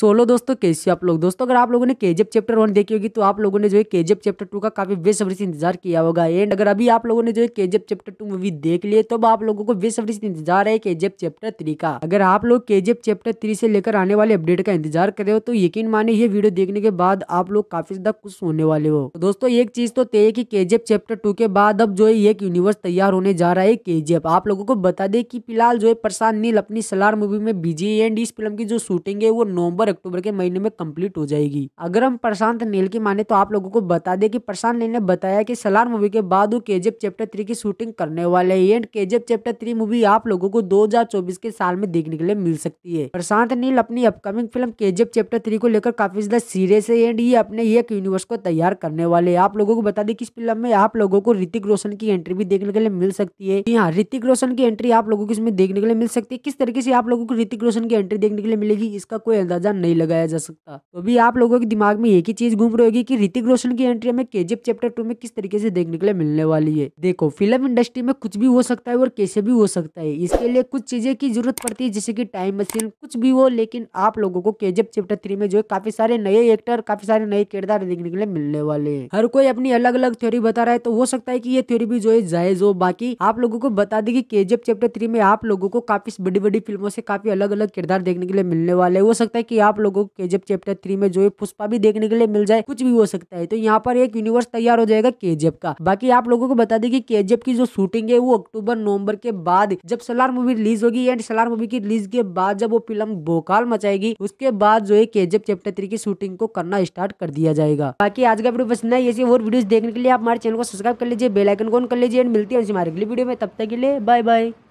solo दोस्तों कैसे आप लोग दोस्तों अगर आप लोगों ने केजेप चैप्टर वन देखी होगी तो आप लोगों ने जो है केजेप चैप्टर टू का काफी बेसब्री से इंतजार किया होगा एंड अगर अभी आप लोगों ने जो है केजेप चैप्टर टू मूवी देख लिए तो आप लोगों को बेसब्री से इंतजार है केजेप चैप्टर थ्री का अगर आप लोग केजेप चैप्टर थ्री से लेकर आने वाले अपडेट का इंतजार कर रहे हो तो यकीन माने ये वीडियो देखने के बाद आप लोग काफी ज्यादा खुश होने वाले हो तो दोस्तों एक चीज तो तय है की केजेप चैप्टर टू के बाद अब जो है एक यूनिवर्स तैयार होने जा रहा है केजेप आप लोगों को बता दे की फिलहाल जो है प्रशांत नील अपनी सलार मूवी में बिजी एंड इस फिल्म की जो शूटिंग है वो नवंबर और अक्टूबर के महीने में कंप्लीट हो जाएगी अगर हम प्रशांत नील की माने तो आप लोगों को बता दे की प्रशांत नील ने बताया की सलार मूवी के बाद वो केजेप चैप्टर थ्री की शूटिंग करने वाले and KGF chapter three movie आप लोगों को दो के साल में देखने के लिए मिल सकती है प्रशांत नील अपनी upcoming film KGF chapter three को लेकर काफी ज्यादा सीरियस है एंड ये अपने एक यूनिवर्स को तैयार करने वाले आप लोगों को बता दें कि इस फिल्म में आप लोगों को ऋतिक रोशन की एंट्री भी देखने के लिए मिल सकती है यहाँ ऋतिक रोशन की एंट्री आप लोगों को इसमें देखने के लिए मिल सकती है किस तरीके से आप लोगों को ऋतिक रोशन की एंट्री देखने के लिए मिलेगी इसका कोई अंदाजा नहीं लगाया जा सकता तो भी आप लोगों के दिमाग में एक ही चीज घूम रही होगी कि ऋतिक रोशन की एंट्री हमें केजीएफ चैप्टर टू में किस तरीके से देखने के लिए मिलने वाली है देखो फिल्म इंडस्ट्री में कुछ भी हो सकता है और कैसे भी हो सकता है इसके लिए कुछ चीजें की जरूरत पड़ती है जैसे की टाइम मशीन कुछ भी हो लेकिन आप लोगों को केजीएफ चैप्टर थ्री में जो है काफी सारे नए एक्टर काफी सारे नए किरदार देखने के लिए मिलने वाले हैं हर कोई अपनी अलग अलग थ्योरी बता रहा है तो हो सकता है की ये थ्योरी भी जो है जायज हो बाकी आप लोगों को बता दें कि केजीएफ चैप्टर थ्री में आप लोगों को काफी बड़ी बड़ी फिल्मों से काफी अलग अलग किरदार देखने के लिए मिलने वाले हो सकता है की आप लोगों को केजीएफ चैप्टर थ्री में जो है पुष्पा भी देखने के लिए मिल जाए कुछ भी हो सकता है तो यहाँ पर एक यूनिवर्स तैयार हो जाएगा केजेप का बाकी आप लोगों को बता दें कि केजेप की जो शूटिंग है वो अक्टूबर नवंबर के बाद जब सलार मूवी रिलीज होगी एंड सलार मूवी की रिलीज के बाद जब वो फिल्म भोकाल मचाएगी उसके बाद जो है केजेप चैप्टर थ्री की शूटिंग को करना स्टार्ट कर दिया जाएगा बाकी आज का वीडियो पसंद है ऐसी और वीडियो देखने के लिए आप हमारे चैनल को सब्सक्राइब कर लीजिए बेलाइकन को कर लीजिए एंड मिलती है हमारे अगली वीडियो में तब तक के लिए बाय बाय